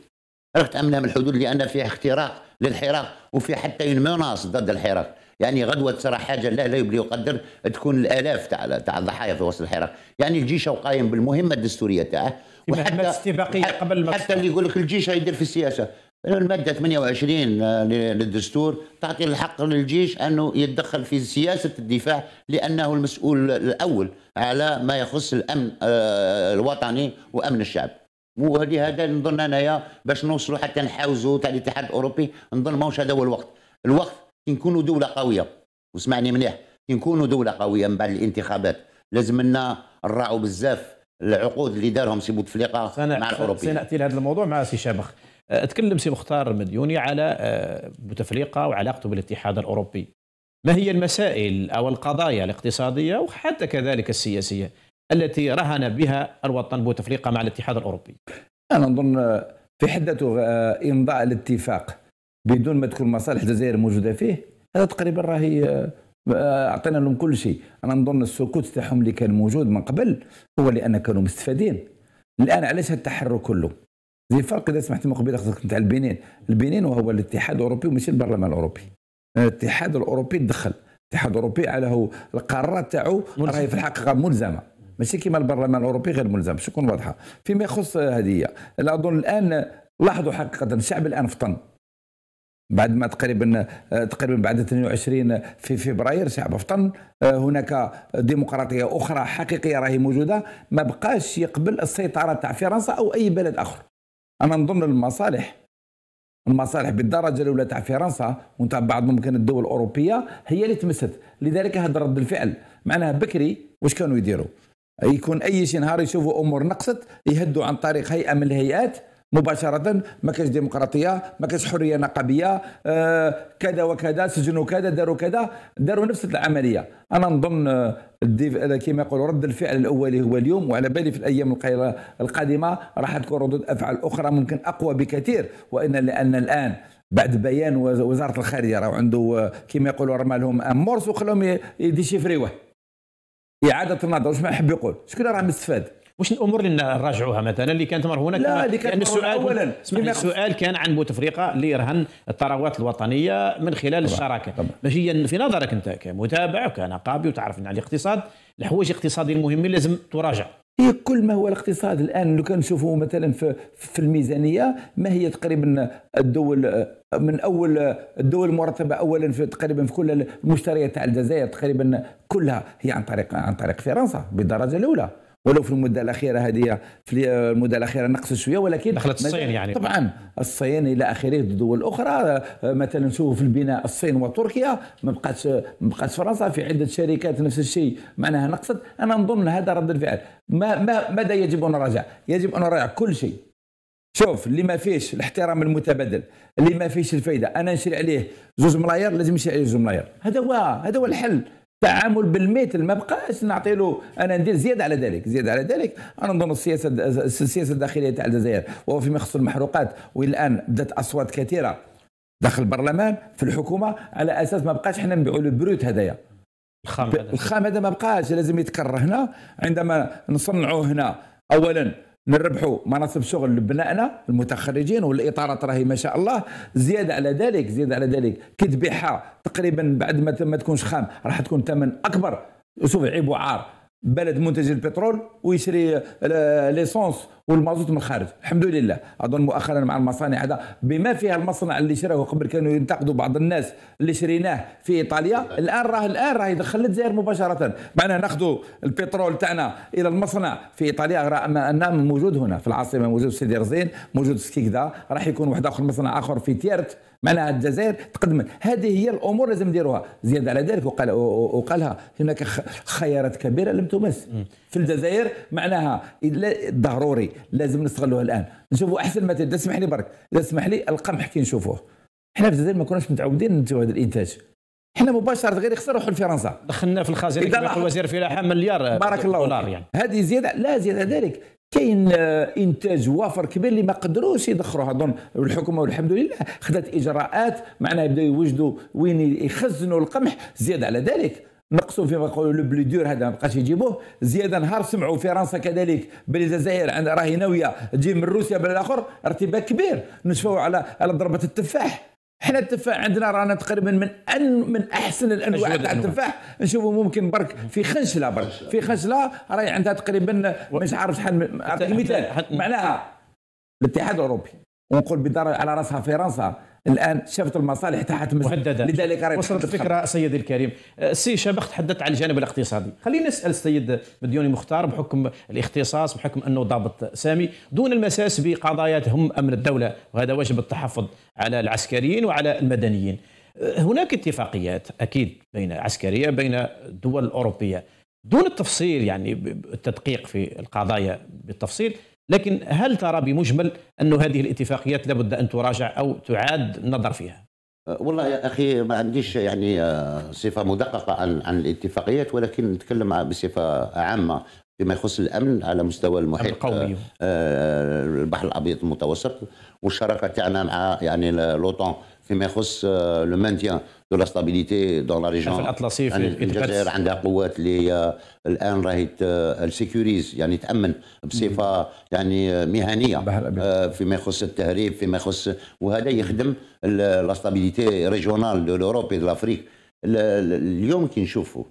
راك تامنه من الحدود لان فيها اختراق للحراك وفي حتى مناص ضد الحراك يعني غدوه ترى حاجه لا لا يبلي يقدر تكون الالاف تاع تاع الضحايا في وسط الحراك يعني الجيش قايم بالمهمه الدستوريه تاعه وحتى استباقيه قبل المقصد. حتى اللي يقول لك الجيش يدير في السياسه الماده 28 آه، للدستور تعطي الحق للجيش انه يتدخل في سياسه الدفاع لانه المسؤول الاول على ما يخص الامن آه، الوطني وامن الشعب وهذا هذا نظن انايا باش نوصلوا حتى نحاوزوا تاع الاتحاد الاوروبي نظن ماهوش هذا هو الوقت الوقت كي نكونوا دوله قويه واسمعني مليح كي نكونوا دوله قويه من بعد الانتخابات لازم لنا نراعوا بزاف العقود اللي دارهم سي بوتفليقه مع الاوروبي سناتي لهذا الموضوع مع سي شامخ أه، تكلم سي مختار مديوني على أه، بوتفليقه وعلاقته بالاتحاد الاوروبي ما هي المسائل او القضايا الاقتصاديه وحتى كذلك السياسيه التي رهن بها الوطن بوتفليقة مع الاتحاد الأوروبي أنا أظن في حدة إمضاء آه، الاتفاق بدون ما تكون مصالح الجزائر موجودة فيه هذا تقريبا راهي آه، اعطينا لهم كل شيء انا نظن السكوت تاعهم اللي كان موجود من قبل هو لان كانوا مستفادين الان علاش التحرك كله زي فرق اذا سمحت من قبيل خصك نتاع البنين البنين وهو الاتحاد الاوروبي وماشي البرلمان الاوروبي الاتحاد الاوروبي دخل الاتحاد الاوروبي على هو القرارات تاعو راهي في الحقيقه ملزمه ماشي كيما البرلمان الاوروبي غير ملزم باش تكون واضحه فيما يخص هذه انا اظن الان لاحظوا حقيقه الشعب الان فطن بعد ما تقريبا تقريبا بعد 22 في فبراير شعب فطن هناك ديمقراطيه اخرى حقيقيه راهي موجوده ما بقاش يقبل السيطره تاع فرنسا او اي بلد اخر انا نظن المصالح المصالح بالدرجه الاولى تاع فرنسا ونتاع بعض ممكن الدول الاوروبيه هي اللي تمست لذلك هذا رد الفعل معناها بكري واش كانوا يديروا يكون اي شي نهار يشوفوا امور نقصت يهدوا عن طريق هيئه من الهيئات مباشرة ما كانش ديمقراطية ما كانش حرية نقابية آه كذا وكذا سجنوا كذا داروا كذا داروا نفس العملية أنا نظن آه, آه، كما يقولوا رد الفعل الأولي هو اليوم وعلى بالي في الأيام القادمة راح تكون ردود أفعال أخرى ممكن أقوى بكثير وإن لأن الآن بعد بيان وزارة الخارجية راهو عنده آه، كما يقولوا رمى لهم أمورس وخلاهم يديشيفريوه اعاده النظر واش ما يحب يقول شكون راه مستفاد واش الامور اللي نراجعوها مثلا اللي كانت مرهونه لا اللي كانت السؤال اولا السؤال كان عن بوتفليقه اللي رهن الثروات الوطنيه من خلال طبعا الشراكه طبعا ماشي في نظرك انت كمتابع وكنقابي وتعرف على الاقتصاد الحوايج الاقتصاديه المهمه لازم تراجع هي كل ما هو الاقتصاد الان لو كان نشوفوا مثلا في, في الميزانيه ما هي تقريبا الدول من اول الدول المرتبه اولا في تقريبا في كل المشتريات تاع الجزائر تقريبا كلها هي عن طريق عن طريق فرنسا بالدرجه الاولى ولو في المده الاخيره هذه في المده الاخيره نقص شويه ولكن دخلت الصين يعني طبعا الصين الى اخره الدول الاخرى مثلا نشوفوا في البناء الصين وتركيا ما بقاتش ما بقاتش فرنسا في عده شركات نفس الشيء معناها نقصت انا نظن هذا رد الفعل ما ما ماذا يجب ان نراجع؟ يجب ان نراجع كل شيء شوف اللي ما فيش الاحترام المتبادل اللي ما فيش الفائده انا نشري عليه زوج ملايير لازم نشري عليه زوج ملايير هذا هو هذا هو الحل التعامل بالمثل ما بقاش نعطي له انا ندير زياده على ذلك زياده على ذلك انا نظن السياسه السياسه الداخليه تاع الجزائر وهو فيما يخص المحروقات والان بدات اصوات كثيره داخل البرلمان في الحكومه على اساس ما بقاش حنا نبيعوا البروت هذايا الخام هذا الخام هذا ما بقاش لازم يتكرر هنا عندما نصنعوا هنا اولا نربحوا مناصب شغل لبنائنا المتخرجين والاطارات راهي ما شاء الله زياده على ذلك زياده على ذلك كي تبيعها تقريبا بعد ما, ما تكونش خام راح تكون ثمن اكبر شوف عيب وعار بلد منتج البترول ويشري ليسونس والمازوت من الخارج الحمد لله اظن مؤخرا مع المصانع هذا بما فيها المصنع اللي شراه قبل كانوا ينتقدوا بعض الناس اللي شريناه في ايطاليا الان راه الان راه يدخل الجزائر مباشره معناها ناخذوا البترول تاعنا الى المصنع في ايطاليا رغم ان موجود هنا في العاصمه موجود في سيدي رزين موجود في سكيكدا راح يكون واحد اخر مصنع اخر في تيرت معناها الجزائر تقدم هذه هي الامور لازم نديروها زياده على ذلك وقال وقالها هناك خيارات كبيره لم تمس في الجزائر معناها ضروري لازم نستغلوها الان نشوفوا احسن مثال تسمح لي برك اذا تسمح لي القمح كي نشوفوه احنا في الجزائر ما كناش متعودين ننتجوا هذا الانتاج احنا مباشره غير يخسر روحوا لفرنسا دخلنا في الخزينه كما يقول الوزير في لحام مليار بارك الله دولار يعني هذه زياده لا زياده ذلك كاين آه، انتاج وافر كبير اللي ما قدروش يدخروه اظن الحكومه والحمد لله خدات اجراءات معناها يبداو يوجدوا وين يخزنوا القمح زياده على ذلك نقصوا فيما يقولوا لو بلي دور هذا ما بقاش يجيبوه زياده نهار سمعوا فرنسا كذلك بلي الجزائر راهي ناويه تجيب من روسيا بلا الاخر ارتباك كبير نشفوا على على ضربه التفاح احنا التفاح عندنا رانا تقريبا من أن من احسن الانواع تاع التفاح نشوفوا ممكن برك في خنشله برك في خنشله راهي عندها تقريبا مش عارف شحال نعطيك مثال معناها الاتحاد الاوروبي ونقول بدار على راسها فرنسا الان شافت المصالح تحت مهدده لذلك وصلت الفكره سيدي الكريم أه، سي شبخ تحدث عن الجانب الاقتصادي خلينا نسال السيد مديوني مختار بحكم الاختصاص بحكم انه ضابط سامي دون المساس بقضايا تهم امن الدوله وهذا واجب التحفظ على العسكريين وعلى المدنيين أه، هناك اتفاقيات اكيد بين عسكريه بين الدول الاوروبيه دون التفصيل يعني التدقيق في القضايا بالتفصيل لكن هل ترى بمجمل أن هذه الاتفاقيات لابد أن تراجع أو تعاد النظر فيها؟ أه، والله يا اخي ما عنديش يعني أه، صفه مدققه عن عن الاتفاقيات ولكن نتكلم بصفه عامه فيما يخص الامن على مستوى المحيط القومي أه، البحر الابيض المتوسط والشراكه تاعنا مع يعني لوطون فيما يخص لو مانتيان دو لا ستابيليتي دون لا ريجون في الاطلسي يعني الجزائر عندها قوات اللي هي الان راهي السيكوريز يعني تامن بصفه يعني مهنيه آه، فيما يخص التهريب فيما يخص وهذا يخدم لا ستابيليتي ريجونال دو لوروب دو لافريك اليوم كي نشوفوا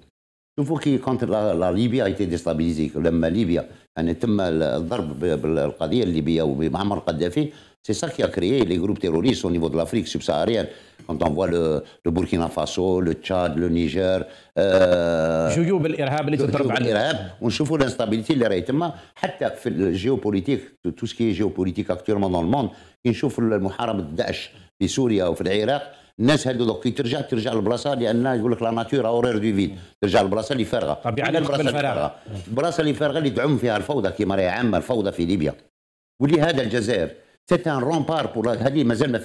شوفوا كي كونت لا ليبيا ايتي ديستابيليزي لما ليبيا يعني تم الضرب بالقضيه الليبيه وبمعمر القذافي سي سا كي كريي لي جروب تيروريست او نيفو دو لافريك سبساهاريان quand on voit le, le Burkina Faso, le Tchad, le Niger euh, جيوب الارهاب اللي تضرب على الارهاب ونشوفوا الانستابيليتي اللي راهي تما حتى في الجيوبوليتيك تو سكي جيوبوليتيك اكتيرمون دون الموند كي نشوف المحاربه داعش في سوريا وفي العراق الناس هذوك كي ترجع ترجع للبلاصه لان يقول لك لا ناتور اورير دو فيد ترجع للبلاصه اللي فارغه طبيعه يعني البلاصه اللي البلاصه اللي فارغه اللي تعم فيها الفوضى كيما راهي عامه الفوضى في ليبيا ولهذا الجزائر C'est un rempart pour la. Je ne sais pas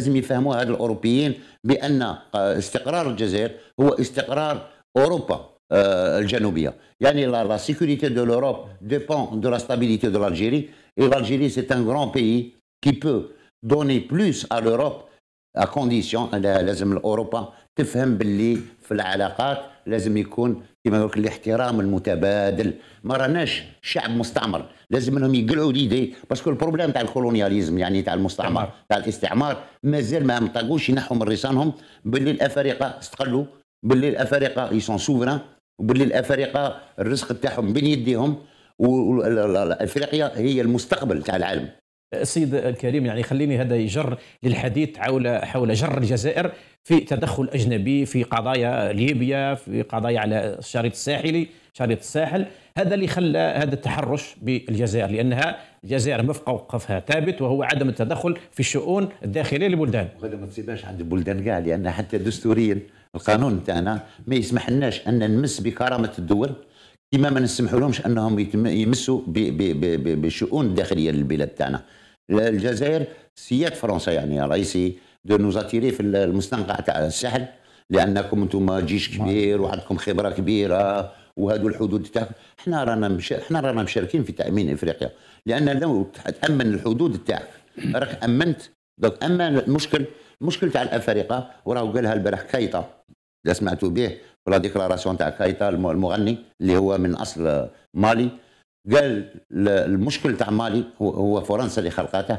si vous avez les Européens, pour l'estigrage du Gézère, ou l'estigrage de l'Europe, la La sécurité de l'Europe dépend de la stabilité de l'Algérie. Et l'Algérie, c'est un grand pays qui peut donner plus à l'Europe à condition que l'Europe fasse plus de choses. كما يقول الاحترام المتبادل ما راناش شعب مستعمر لازم انهم يقلعوا يديه باسكو البروبليم تاع الكولونياليزم يعني تاع المستعمر تاع الاستعمار مازال ما مطاقوش ينحوا من رصانهم باللي الافارقه استقلوا باللي الافارقه يسون سوفران وباللي الافارقه الرزق تاعهم بين يديهم وافريقيا هي المستقبل تاع العالم السيد الكريم يعني خليني هذا يجر للحديث حول حول جر الجزائر في تدخل اجنبي في قضايا ليبيا في قضايا على الشريط الساحلي شريط الساحل هذا اللي خلى هذا التحرش بالجزائر لانها الجزائر موقفها ثابت وهو عدم التدخل في الشؤون الداخليه للبلدان. وهذا ما تصيبهاش عند البلدان كاع لان حتى دستوريا القانون تاعنا ما يسمح لناش ان نمس بكرامه الدول كما ما نسمحولهمش لهمش انهم يمسوا بالشؤون الداخليه للبلاد تاعنا. الجزائر سياد فرنسا يعني رئيسي دو نوز اتيري في المستنقع تاع الساحل لانكم انتم جيش كبير وعندكم خبره كبيره وهذو الحدود تاعكم احنا رانا مش... احنا رانا مشاركين في تامين افريقيا لان لو تامن الحدود تاعك راك امنت دوك اما المشكل المشكل تاع الافارقه وراه قالها البارح كايتا لا سمعتوا به في لا ديكلاراسيون تاع كايتا المغني اللي هو من اصل مالي قال المشكل تاع مالي هو فرنسا اللي خلقته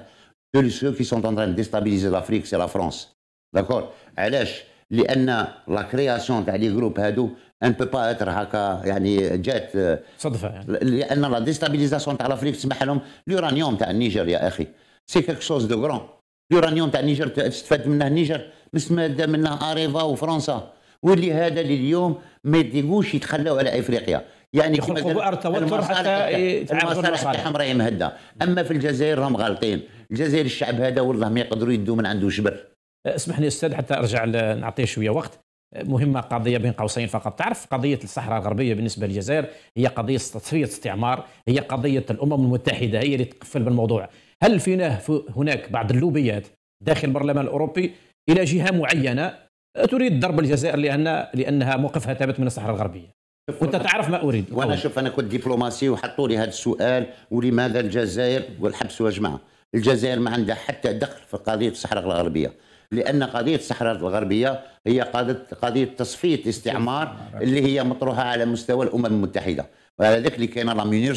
سو سو كي سون اون ديستابيليزي لافريك سي لا فرونس داكور علاش لان لا كرياسيون تاع لي جروب هادو ان بو با اتر هكا يعني جات صدفه يعني لان لا ديستابيليزاسيون تاع لافريك تسمح لهم اليورانيوم تاع النيجر يا اخي سي كيك شوز دو غران اليورانيوم تاع النيجر تستفاد منه النيجر مستفاد منه اريفا وفرنسا واللي هذا اللي اليوم ما يديقوش يتخلوا على افريقيا يعني يخلقوا بؤر توتر حتى المصالح الحمراء مهده اما في الجزائر راهم غالطين الجزائر الشعب هذا والله ما يقدروا يدوا من عنده جبر اسمح لي استاذ حتى ارجع نعطيه شويه وقت مهمه قضيه بين قوسين فقط تعرف قضيه الصحراء الغربيه بالنسبه للجزائر هي قضيه تصفيه استعمار هي قضيه الامم المتحده هي اللي تقفل بالموضوع هل فينا هناك بعض اللوبيات داخل البرلمان الاوروبي الى جهه معينه تريد ضرب الجزائر لان لانها موقفها ثابت من الصحراء الغربيه وانت تعرف ما اريد وانا شوف انا كنت دبلوماسي وحطوا لي هذا السؤال ولماذا الجزائر والحبس يا الجزائر ما عندها حتى دخل في قضيه الصحراء الغربيه لان قضيه الصحراء الغربيه هي قضيه قضيه تصفيه الاستعمار اللي هي مطروحه على مستوى الامم المتحده وعلى ذلك اللي كان رام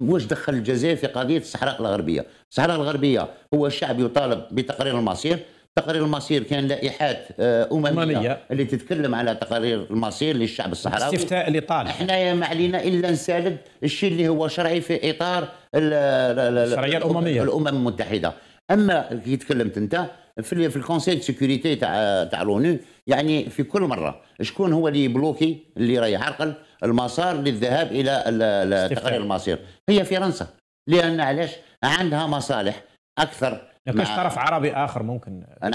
واش دخل الجزائر في قضيه الصحراء الغربيه الصحراء الغربيه هو شعب يطالب بتقرير المصير تقرير المصير كان لائحات آه، أممية, أممية اللي تتكلم على تقارير المصير للشعب الصحراوي استفتاء طالع احنا ما علينا إلا نسالد الشيء اللي هو شرعي في إطار الشرعية الأممية الأمم المتحدة أما كي تكلمت أنت في في الكونسيل سيكوريتي تاع تاع لونو يعني في كل مره شكون هو اللي بلوكي اللي راه يعرقل المسار للذهاب الى تقرير المصير هي فرنسا لان علاش عندها مصالح اكثر كاش طرف عربي اخر ممكن نعم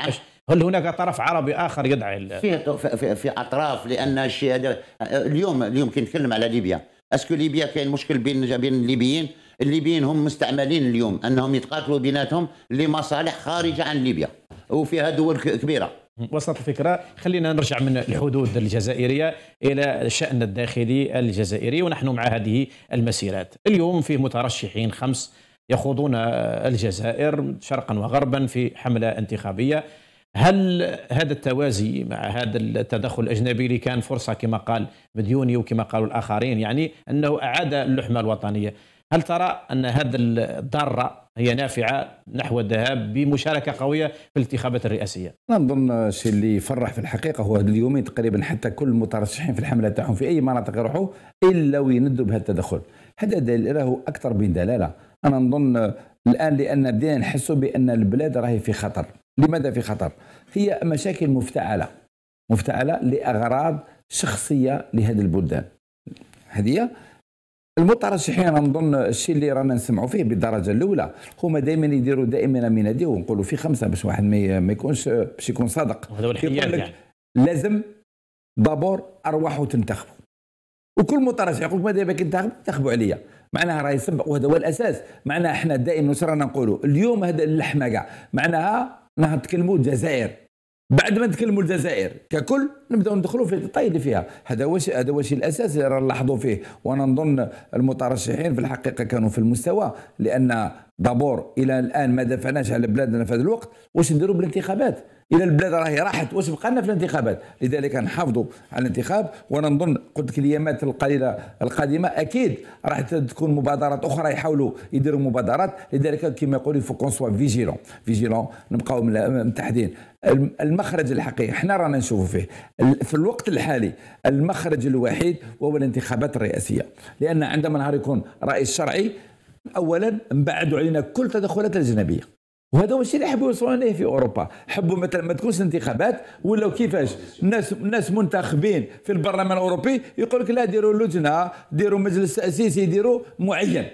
هل هناك طرف عربي اخر يدعي في في, في اطراف لان الشيء هذا اليوم اليوم كي نتكلم على ليبيا اسكو ليبيا كاين مشكل بين بين الليبيين الليبيين هم مستعملين اليوم انهم يتقاتلوا بيناتهم لمصالح خارجه عن ليبيا وفيها دول كبيره وصلت الفكرة خلينا نرجع من الحدود الجزائرية إلى الشأن الداخلي الجزائري ونحن مع هذه المسيرات اليوم فيه مترشحين خمس يخوضون الجزائر شرقا وغربا في حملة انتخابية هل هذا التوازي مع هذا التدخل الاجنبي اللي كان فرصه كما قال مديوني وكما قالوا الاخرين يعني انه اعاد اللحمه الوطنيه هل ترى ان هذا الضاره هي نافعه نحو الذهاب بمشاركه قويه في الانتخابات الرئاسيه؟ انا نظن الشيء اللي يفرح في الحقيقه هو اليومين تقريبا حتى كل المترشحين في الحمله تاعهم في اي مناطق يروحوا الا ويندوا بهذا التدخل، هذا راهو اكثر من دلاله انا نظن الان لان بدينا نحسوا بان البلاد راهي في خطر لماذا في خطر هي مشاكل مفتعله مفتعله لاغراض شخصيه لهذه البلدان هذه المترشحين نظن الشيء اللي رانا نسمعوا فيه بالدرجه الاولى هما دائما يديروا دائما من هذه ونقولوا في خمسه باش واحد ما يكونش باش يكون صادق هذا يقول لك يعني. لازم دابور ارواحو تنتخبوا وكل مترشح يقول لك ماذا بك انتخبوا انتخبوا عليا معناها راه يسبق وهذا هو الاساس معناها احنا دائما نصرنا نقولوا اليوم هذا اللحمه كاع معناها نتكلموا الجزائر بعد ما نتكلموا الجزائر ككل نبداو ندخلوا في الطي اللي فيها هذا واش هذا واش الاساس اللي راه نلاحظوا فيه وانا نظن المترشحين في الحقيقه كانوا في المستوى لان دابور الى الان ما دفعناش على بلادنا في هذا الوقت واش نديروا بالانتخابات اذا البلاد راهي راحت وسبق لنا في الانتخابات لذلك نحافظوا على الانتخاب وانا نظن قلت لك الايامات القليله القادمه اكيد راح تكون مبادرات اخرى يحاولوا يديروا مبادرات لذلك كما يقولوا يفو سوا فيجيلون فيجيلون نبقاو متحدين المخرج الحقيقي احنا رانا نشوفوا فيه في الوقت الحالي المخرج الوحيد وهو الانتخابات الرئاسيه لان عندما نهار يكون رئيس شرعي اولا نبعدوا علينا كل التدخلات الاجنبيه وهذا هو الشيء اللي حبوا يوصلوا ليه في اوروبا حبوا مثلا ما تكونش انتخابات ولا كيفاش الناس الناس منتخبين في البرلمان الاوروبي يقول لك لا ديروا لجنه ديروا مجلس تاسيسي ديروا معين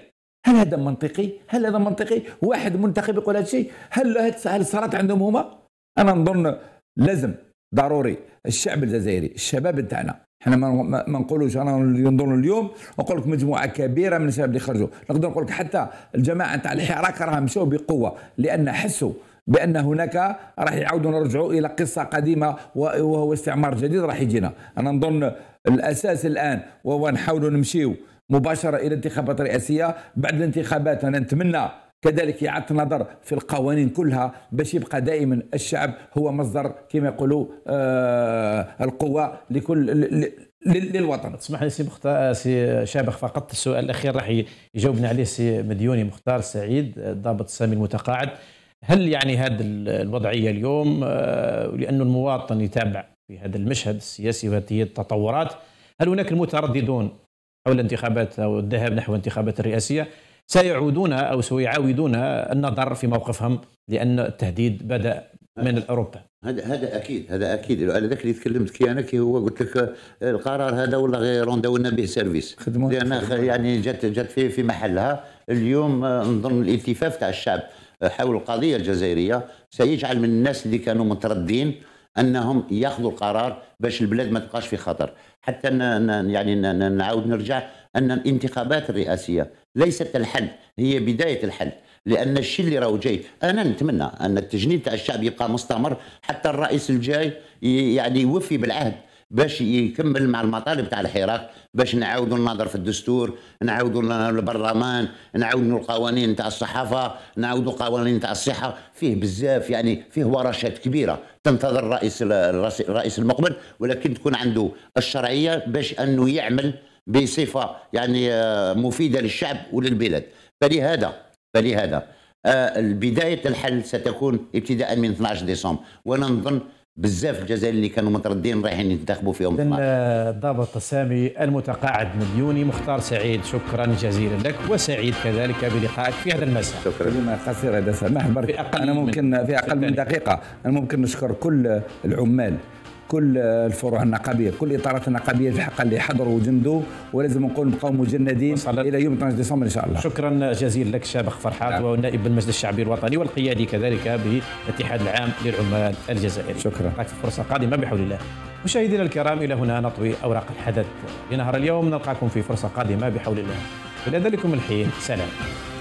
هل هذا منطقي هل هذا منطقي واحد منتخب يقول هذا الشيء هل هل صارت عندهم هما انا نظن لازم ضروري الشعب الجزائري الشباب تاعنا حنا ما ما نقولوش انا ينظروا اليوم نقول لك مجموعه كبيره من الشباب اللي خرجوا نقدر نقول لك حتى الجماعه نتاع الحراك راهم مشوا بقوه لان حسوا بان هناك راح يعاودوا نرجعوا الى قصه قديمه وهو استعمار جديد راح يجينا انا نظن الاساس الان وهو نحاولوا نمشيو مباشره الى انتخابات رئاسيه بعد الانتخابات انا نتمنى كذلك يعاد نظر في القوانين كلها باش يبقى دائما الشعب هو مصدر كما يقولوا آه القوه لكل للوطن تسمح لي سي مختار آه، سي شابخ فقط السؤال الاخير راح يجاوبنا عليه سي مديوني مختار سعيد آه، الضابط السامي المتقاعد هل يعني هذه الوضعيه اليوم آه، لانه المواطن يتابع في هذا المشهد السياسي وهذه التطورات هل هناك المترددون حول الانتخابات او الذهاب نحو الانتخابات الرئاسيه سيعودون أو سيعاودون النظر في موقفهم لأن التهديد بدأ من اوروبا هذا هذا اكيد هذا اكيد على ذاك اللي تكلمت كي انا كي هو قلت لك القرار هذا ولا غير روندونا به سيرفيس لان يعني جات جات في في محلها اليوم آه، نظن الالتفاف تاع الشعب حول القضيه الجزائريه سيجعل من الناس اللي كانوا متردين انهم ياخذوا القرار باش البلاد ما تبقاش في خطر حتى يعني نعاود نرجع ان الانتخابات الرئاسيه ليست الحل هي بدايه الحل لان الشيء اللي راهو جاي انا نتمنى ان التجنيد تاع الشعب يبقى مستمر حتى الرئيس الجاي يعني يوفي بالعهد باش يكمل مع المطالب تاع الحراك باش نعاودوا النظر في الدستور نعاودوا البرلمان نعاودوا القوانين تاع الصحافه نعاودوا قوانين تاع الصحه فيه بزاف يعني فيه ورشات كبيره تنتظر الرئيس الرئيس المقبل ولكن تكون عنده الشرعيه باش انه يعمل بصفه يعني آه، مفيده للشعب وللبلاد فلهذا فلهذا آه، بدايه الحل ستكون ابتداء من 12 ديسمبر وانا نظن بزاف الجزائر اللي كانوا متردين رايحين ينتخبوا فيهم الضابط آه، سامي المتقاعد من يوني مختار سعيد شكرا جزيلا لك وسعيد كذلك بلقائك في هذا المساء شكرا لما قصيره اذا سمح برك انا ممكن في اقل من دقيقه انا ممكن نشكر كل العمال كل الفروع النقابيه كل الاطارات النقابيه في حق اللي حضروا وجندوا ولازم نقول نبقاو مجندين الى يوم 12 ديسمبر ان شاء الله شكرا جزيلا لك شابق فرحات نعم. ونائب المجلس الشعبي الوطني والقيادي كذلك بالاتحاد العام للعمال الجزائري شكرا في فرصه قادمه بحول الله مشاهدينا الكرام الى هنا نطوي اوراق الحدث لنهار اليوم نلقاكم في فرصه قادمه بحول الله الى ذلكم الحين سلام